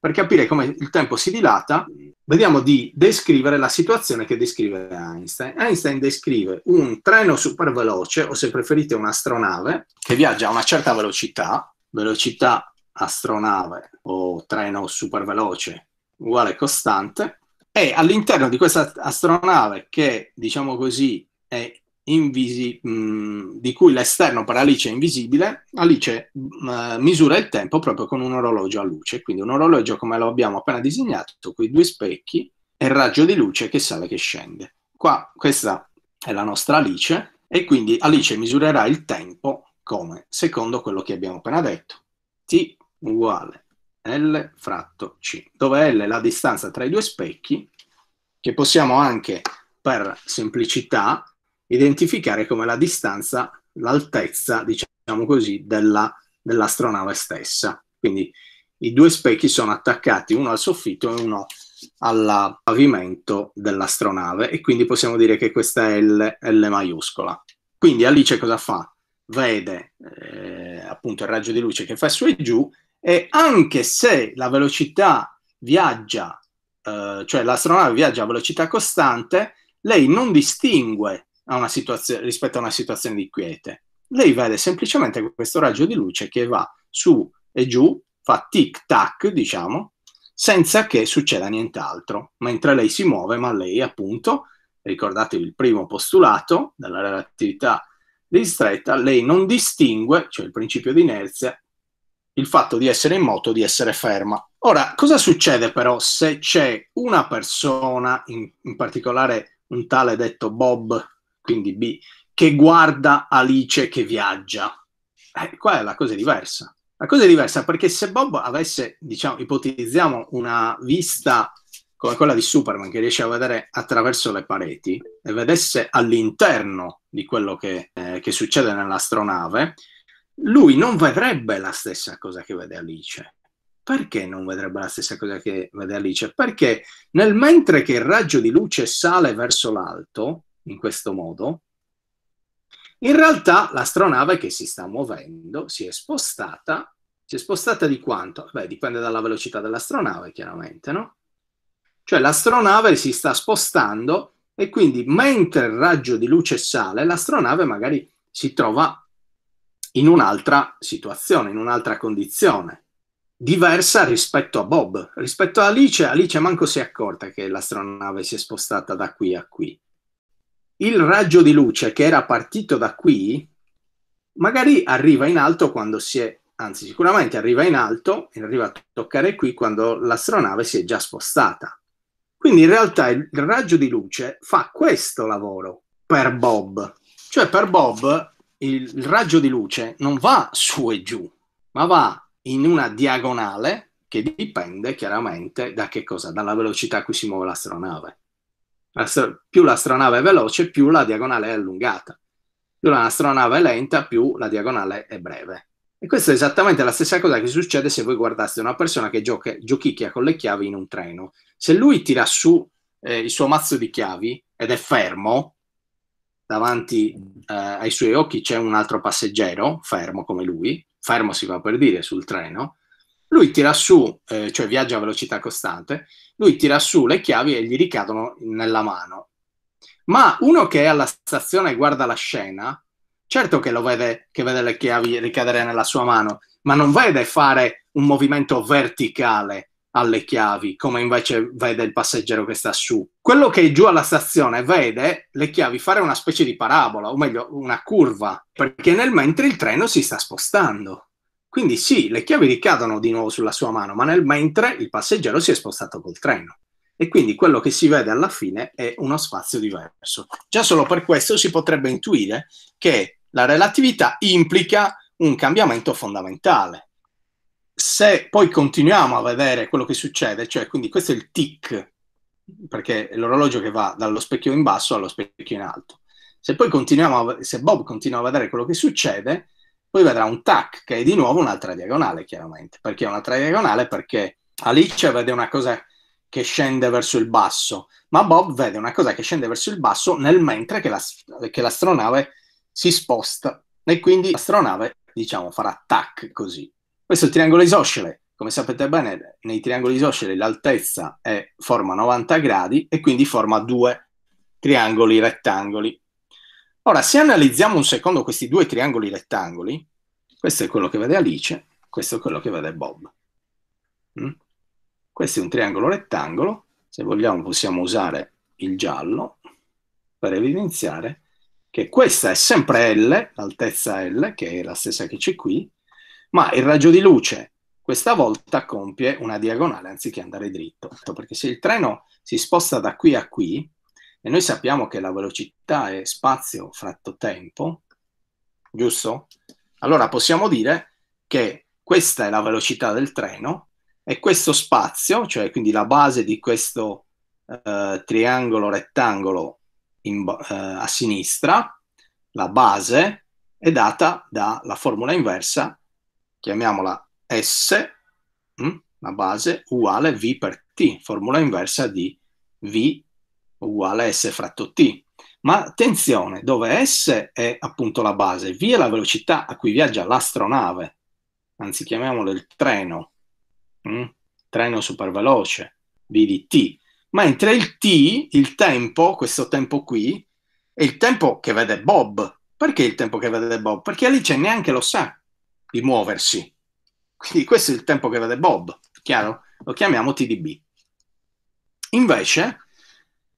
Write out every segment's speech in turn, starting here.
per capire come il tempo si dilata, vediamo di descrivere la situazione che descrive Einstein. Einstein descrive un treno superveloce, o se preferite un'astronave, che viaggia a una certa velocità, velocità astronave o treno superveloce uguale costante, e all'interno di questa astronave che, diciamo così, è invisi- mh, mm, di cui l'esterno per Alice è invisibile, Alice mh, mm, misura il tempo proprio con un orologio a luce, quindi un orologio come lo abbiamo appena disegnato, con i due specchi e il raggio di luce che sale e che scende. Qua questa è la nostra Alice e quindi Alice misurerà il tempo come? Secondo quello che abbiamo appena detto. T uguale L fratto C, dove L è la distanza tra i due specchi, che possiamo anche per semplicità identificare come la distanza, l'altezza, diciamo così, della, dell'astronave stessa. Quindi i due specchi sono attaccati uno al soffitto e uno al pavimento dell'astronave e quindi possiamo dire che questa è L, L maiuscola. Quindi Alice cosa fa? Vede eh, appunto il raggio di luce che fa su e giù e anche se la velocità viaggia, eh, cioè l'astronave viaggia a velocità costante, lei non distingue a situazio- rispetto a una situazione di quiete. Lei vede semplicemente questo raggio di luce che va su e giù, fa tic-tac, diciamo, senza che succeda nient'altro, mentre lei si muove, ma lei appunto, ricordatevi il primo postulato della relatività ristretta, lei non distingue, cioè il principio di inerzia, il fatto di essere in moto, di essere ferma. Ora, cosa succede però se c'è una persona, in, in particolare un tale detto Bob quindi B, che guarda Alice che viaggia. Eh, qua è la cosa diversa. La cosa è diversa perché se Bob avesse, diciamo, ipotizziamo una vista come quella di Superman che riesce a vedere attraverso le pareti e vedesse all'interno di quello che, eh, che succede nell'astronave, lui non vedrebbe la stessa cosa che vede Alice. Perché non vedrebbe la stessa cosa che vede Alice? Perché nel mentre che il raggio di luce sale verso l'alto, in questo modo, in realtà l'astronave che si sta muovendo si è spostata, si è spostata di quanto? Beh, dipende dalla velocità dell'astronave, chiaramente, no? Cioè l'astronave si sta spostando e quindi mentre il raggio di luce sale, l'astronave magari si trova in un'altra situazione, in un'altra condizione, diversa rispetto a Bob. Rispetto a Alice, Alice manco si è accorta che l'astronave si è spostata da qui a qui il raggio di luce che era partito da qui, magari arriva in alto quando si è, anzi sicuramente arriva in alto e arriva a toccare qui quando l'astronave si è già spostata. Quindi in realtà il raggio di luce fa questo lavoro per Bob. Cioè per Bob il, raggio di luce non va su e giù, ma va in una diagonale che dipende chiaramente da che cosa? Dalla velocità a cui si muove l'astronave più l'astronave è veloce, più la diagonale è allungata. Più l'astronave è lenta, più la diagonale è breve. E questa è esattamente la stessa cosa che succede se voi guardaste una persona che gioca, giochicchia con le chiavi in un treno. Se lui tira su eh, il suo mazzo di chiavi ed è fermo, davanti eh, ai suoi occhi c'è un altro passeggero, fermo come lui, fermo si fa per dire sul treno, lui tira su, eh, cioè viaggia a velocità costante, lui tira su le chiavi e gli ricadono nella mano. Ma uno che è alla stazione e guarda la scena, certo che lo vede, che vede le chiavi ricadere nella sua mano, ma non vede fare un movimento verticale alle chiavi, come invece vede il passeggero che sta su. Quello che è giù alla stazione vede le chiavi fare una specie di parabola, o meglio, una curva, perché nel mentre il treno si sta spostando. Quindi sì, le chiavi ricadono di nuovo sulla sua mano, ma nel mentre il passeggero si è spostato col treno. E quindi quello che si vede alla fine è uno spazio diverso. Già solo per questo si potrebbe intuire che la relatività implica un cambiamento fondamentale. Se poi continuiamo a vedere quello che succede, cioè quindi questo è il tic, perché è l'orologio che va dallo specchio in basso allo specchio in alto. Se poi continuiamo a, se Bob continua a vedere quello che succede, poi vedrà un tac che è di nuovo un'altra diagonale, chiaramente. Perché è un'altra diagonale? Perché Alice vede una cosa che scende verso il basso, ma Bob vede una cosa che scende verso il basso nel mentre che, la, che l'astronave si sposta e quindi l'astronave, diciamo, farà tac così. Questo è il triangolo isoscele. Come sapete bene, nei triangoli isoscele l'altezza è forma 90 gradi e quindi forma due triangoli rettangoli. Ora, se analizziamo un secondo questi due triangoli rettangoli, questo è quello che vede Alice, questo è quello che vede Bob. Mm? Questo è un triangolo rettangolo, se vogliamo possiamo usare il giallo per evidenziare che questa è sempre L, l'altezza L, che è la stessa che c'è qui, ma il raggio di luce questa volta compie una diagonale anziché andare dritto, perché se il treno si sposta da qui a qui, e noi sappiamo che la velocità è spazio fratto tempo, giusto? Allora possiamo dire che questa è la velocità del treno e questo spazio, cioè quindi la base di questo eh, triangolo rettangolo in, eh, a sinistra, la base è data dalla formula inversa, chiamiamola S, mh, hm? la base uguale V per T, formula inversa di V uguale S fratto T. Ma attenzione, dove S è appunto la base, V è la velocità a cui viaggia l'astronave, anzi chiamiamolo il treno, mm? treno superveloce, V di T. Mentre il T, il tempo, questo tempo qui, è il tempo che vede Bob. Perché il tempo che vede Bob? Perché Alice neanche lo sa di muoversi. Quindi questo è il tempo che vede Bob, chiaro? Lo chiamiamo TDB. Invece,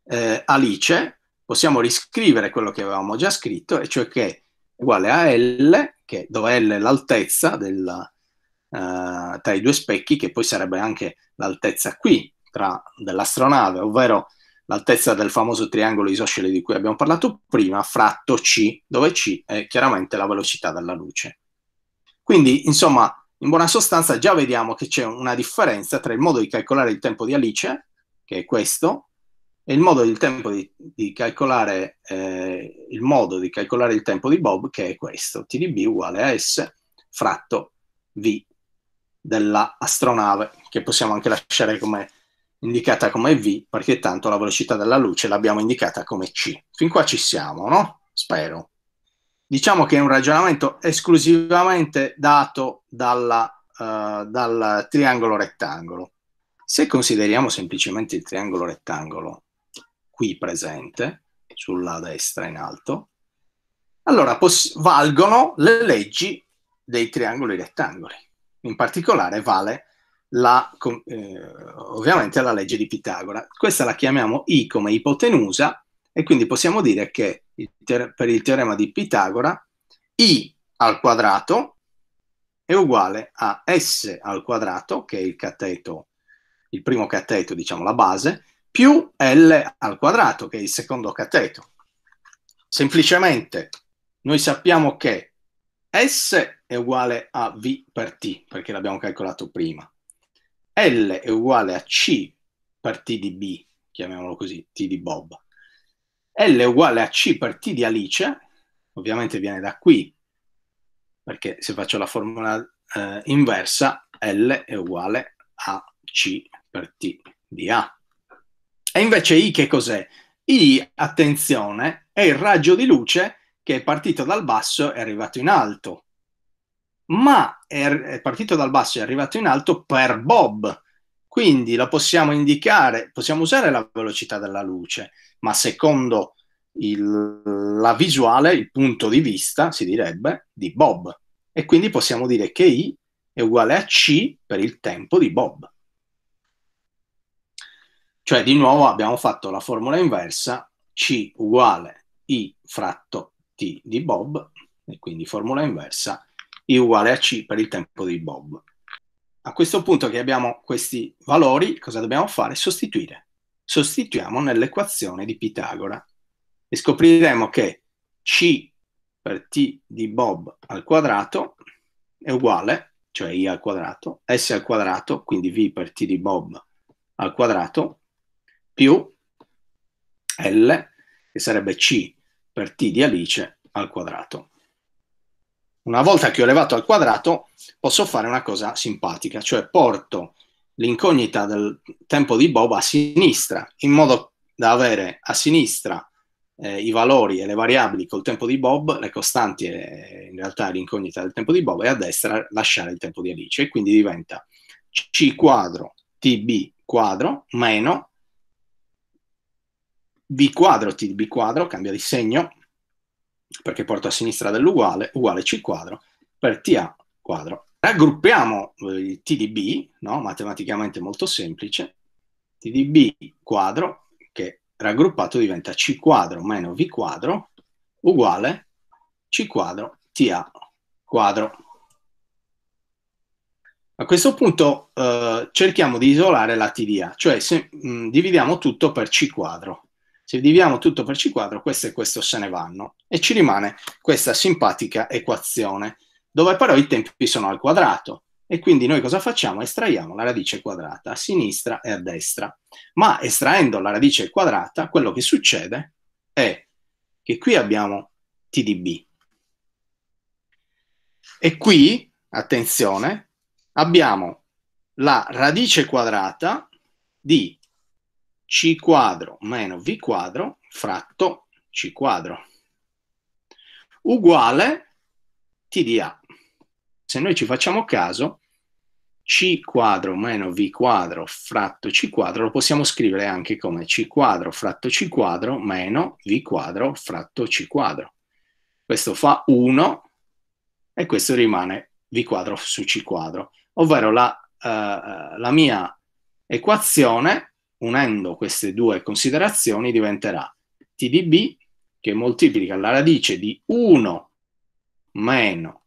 eh, Alice, possiamo riscrivere quello che avevamo già scritto, e cioè che è uguale a L, che, dove L è l'altezza della, eh, tra i due specchi, che poi sarebbe anche l'altezza qui dell'astronave, ovvero l'altezza del famoso triangolo isoscele di cui abbiamo parlato prima, fratto C, dove C è chiaramente la velocità della luce. Quindi, insomma, in buona sostanza già vediamo che c'è una differenza tra il modo di calcolare il tempo di Alice, che è questo, e il modo, il, di, di eh, il modo di, calcolare il tempo di Bob che è questo, TDB uguale a S fratto V dell'astronave, che possiamo anche lasciare come, indicata come V, perché tanto la velocità della luce l'abbiamo indicata come C. Fin qua ci siamo, no? Spero. Diciamo che è un ragionamento esclusivamente dato dalla, uh, dal triangolo rettangolo. Se consideriamo semplicemente il triangolo rettangolo, qui presente, sulla destra in alto, allora valgono le leggi dei triangoli rettangoli. In particolare vale la, eh, ovviamente la legge di Pitagora. Questa la chiamiamo I come ipotenusa e quindi possiamo dire che il per il teorema di Pitagora I al quadrato è uguale a S al quadrato, che è il cateto, il primo cateto, diciamo la base, più L al quadrato, che è il secondo cateto. Semplicemente noi sappiamo che S è uguale a V per T, perché l'abbiamo calcolato prima. L è uguale a C per T di B, chiamiamolo così, T di Bob. L è uguale a C per T di Alice, ovviamente viene da qui, perché se faccio la formula eh, inversa, L è uguale a C per T di A. E invece I che cos'è? I, attenzione, è il raggio di luce che è partito dal basso e arrivato in alto. Ma è, è partito dal basso e arrivato in alto per Bob. Quindi lo possiamo indicare, possiamo usare la velocità della luce, ma secondo il, la visuale, il punto di vista, si direbbe, di Bob. E quindi possiamo dire che I è uguale a C per il tempo di Bob. Cioè, di nuovo abbiamo fatto la formula inversa, C uguale I fratto T di Bob, e quindi formula inversa, I uguale a C per il tempo di Bob. A questo punto che abbiamo questi valori, cosa dobbiamo fare? Sostituire. Sostituiamo nell'equazione di Pitagora e scopriremo che C per T di Bob al quadrato è uguale, cioè I al quadrato, S al quadrato, quindi V per T di Bob al quadrato, più L, che sarebbe C per T di Alice al quadrato. Una volta che ho elevato al quadrato, posso fare una cosa simpatica, cioè porto l'incognita del tempo di Bob a sinistra, in modo da avere a sinistra eh, i valori e le variabili col tempo di Bob, le costanti e in realtà l'incognita del tempo di Bob, e a destra lasciare il tempo di Alice. E quindi diventa C quadro TB quadro meno B quadro, T di B quadro, cambia di segno, perché porto a sinistra dell'uguale, uguale C quadro, per TA quadro. Raggruppiamo eh, il T di B, no? matematicamente molto semplice, T di B quadro, che raggruppato diventa C quadro meno V quadro, uguale C quadro TA quadro. A questo punto eh, cerchiamo di isolare la TDA, cioè se, mh, dividiamo tutto per C quadro se dividiamo tutto per C4, questo e questo se ne vanno e ci rimane questa simpatica equazione, dove però i tempi sono al quadrato. E quindi noi cosa facciamo? Estraiamo la radice quadrata a sinistra e a destra. Ma estraendo la radice quadrata, quello che succede è che qui abbiamo t di b. E qui, attenzione, abbiamo la radice quadrata di c quadro meno V quadro fratto C quadro uguale T di Se noi ci facciamo caso, C quadro meno V quadro fratto C quadro lo possiamo scrivere anche come C quadro fratto C quadro meno V quadro fratto C quadro. Questo fa 1 e questo rimane V quadro su C quadro, ovvero la, uh, la mia equazione unendo queste due considerazioni diventerà TDB che moltiplica la radice di 1 meno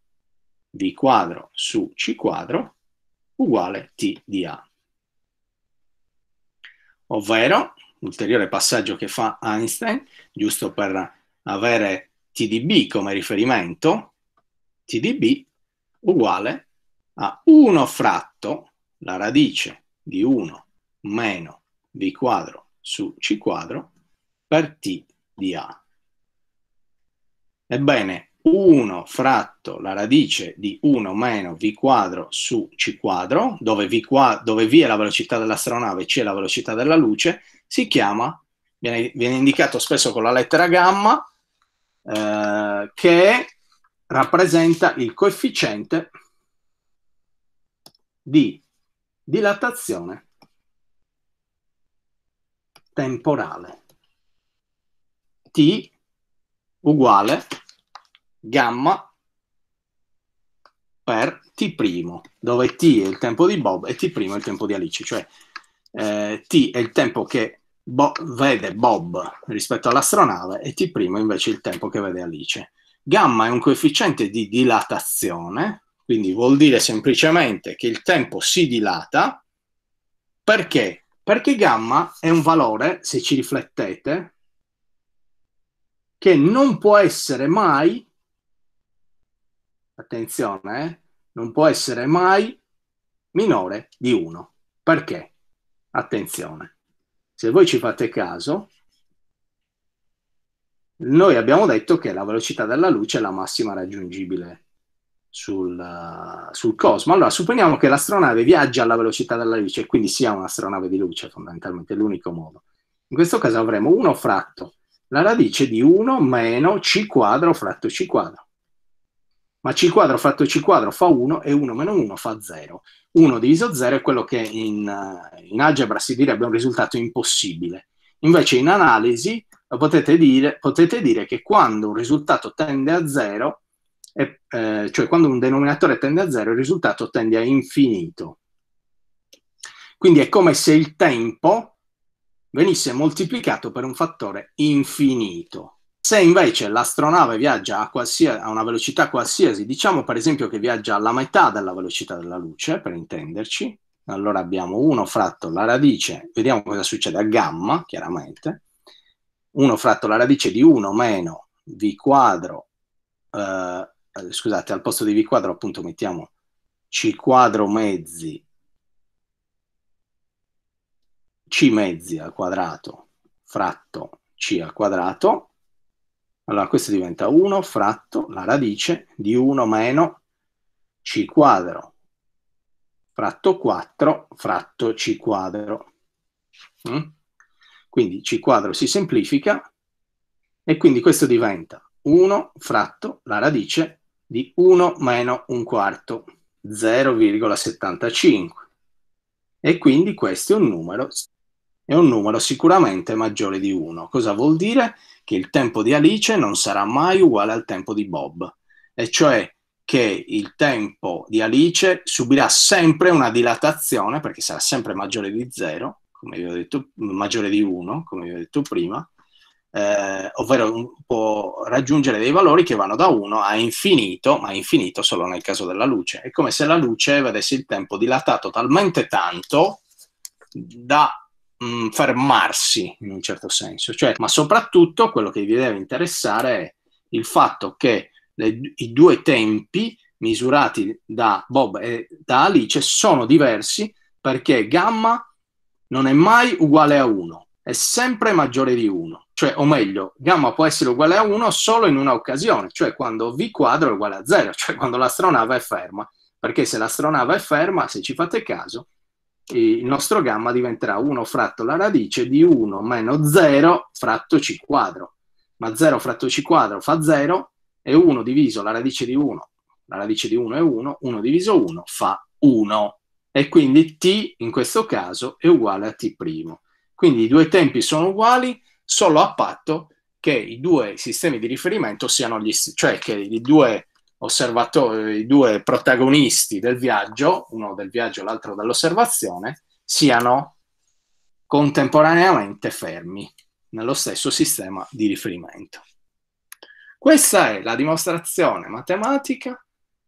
V quadro su C quadro uguale T di A. Ovvero, ulteriore passaggio che fa Einstein, giusto per avere TDB come riferimento, TDB uguale a 1 fratto la radice di 1 meno B quadro su C quadro per T di A. Ebbene, 1 fratto la radice di 1 meno v quadro su c quadro, dove v, quadro, dove v è la velocità dell'astronave, c è la velocità della luce, si chiama, viene, viene indicato spesso con la lettera gamma, eh, che rappresenta il coefficiente di dilatazione temporale. T uguale gamma per t', primo, dove t è il tempo di Bob e t' primo è il tempo di Alice, cioè eh, t è il tempo che Bo vede Bob rispetto all'astronave e t' primo invece è il tempo che vede Alice. Gamma è un coefficiente di dilatazione, quindi vuol dire semplicemente che il tempo si dilata perché perché gamma è un valore, se ci riflettete, che non può essere mai, attenzione, eh, non può essere mai minore di 1. Perché? Attenzione, se voi ci fate caso, noi abbiamo detto che la velocità della luce è la massima raggiungibile sul, sul, cosmo. Allora, supponiamo che l'astronave viaggia alla velocità della luce e quindi sia un'astronave di luce, fondamentalmente è l'unico modo. In questo caso avremo 1 fratto la radice di 1 meno c quadro fratto c quadro. Ma c quadro fratto c quadro fa 1 e 1 meno 1 fa 0. 1 diviso 0 è quello che in, in algebra si direbbe un risultato impossibile. Invece in analisi potete dire, potete dire che quando un risultato tende a 0 e, eh, cioè quando un denominatore tende a zero il risultato tende a infinito. Quindi è come se il tempo venisse moltiplicato per un fattore infinito. Se invece l'astronave viaggia a, a, una velocità qualsiasi, diciamo per esempio che viaggia alla metà della velocità della luce, per intenderci, allora abbiamo 1 fratto la radice, vediamo cosa succede a gamma, chiaramente, 1 fratto la radice di 1 meno v quadro eh, eh, scusate, al posto di V quadro appunto mettiamo C quadro mezzi C mezzi al quadrato fratto C al quadrato. Allora questo diventa 1 fratto la radice di 1 meno C quadro fratto 4 fratto C quadro. Mm? Quindi C quadro si semplifica e quindi questo diventa 1 fratto la radice di di 1 meno un quarto, 0,75. E quindi questo è un numero, è un numero sicuramente maggiore di 1. Cosa vuol dire? Che il tempo di Alice non sarà mai uguale al tempo di Bob, e cioè che il tempo di Alice subirà sempre una dilatazione, perché sarà sempre maggiore di 0, come vi ho detto, maggiore di 1, come vi ho detto prima, eh, ovvero può raggiungere dei valori che vanno da 1 a infinito, ma infinito solo nel caso della luce. È come se la luce vedesse il tempo dilatato talmente tanto da mh, mm, fermarsi in un certo senso, cioè, ma soprattutto quello che vi deve interessare è il fatto che le, i due tempi misurati da Bob e da Alice sono diversi perché gamma non è mai uguale a 1, è sempre maggiore di 1 cioè, o meglio, gamma può essere uguale a 1 solo in una occasione, cioè quando V quadro è uguale a 0, cioè quando l'astronave è ferma, perché se l'astronave è ferma, se ci fate caso, il nostro gamma diventerà 1 fratto la radice di 1 meno 0 fratto C quadro, ma 0 fratto C quadro fa 0 e 1 diviso la radice di 1, la radice di 1 è 1, 1 diviso 1 fa 1 e quindi T in questo caso è uguale a T'. Quindi i due tempi sono uguali, solo a patto che i due sistemi di riferimento siano gli stessi, cioè che i due osservatori, i due protagonisti del viaggio, uno del viaggio e l'altro dell'osservazione, siano contemporaneamente fermi nello stesso sistema di riferimento. Questa è la dimostrazione matematica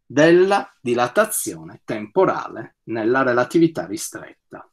della dilatazione temporale nella relatività ristretta.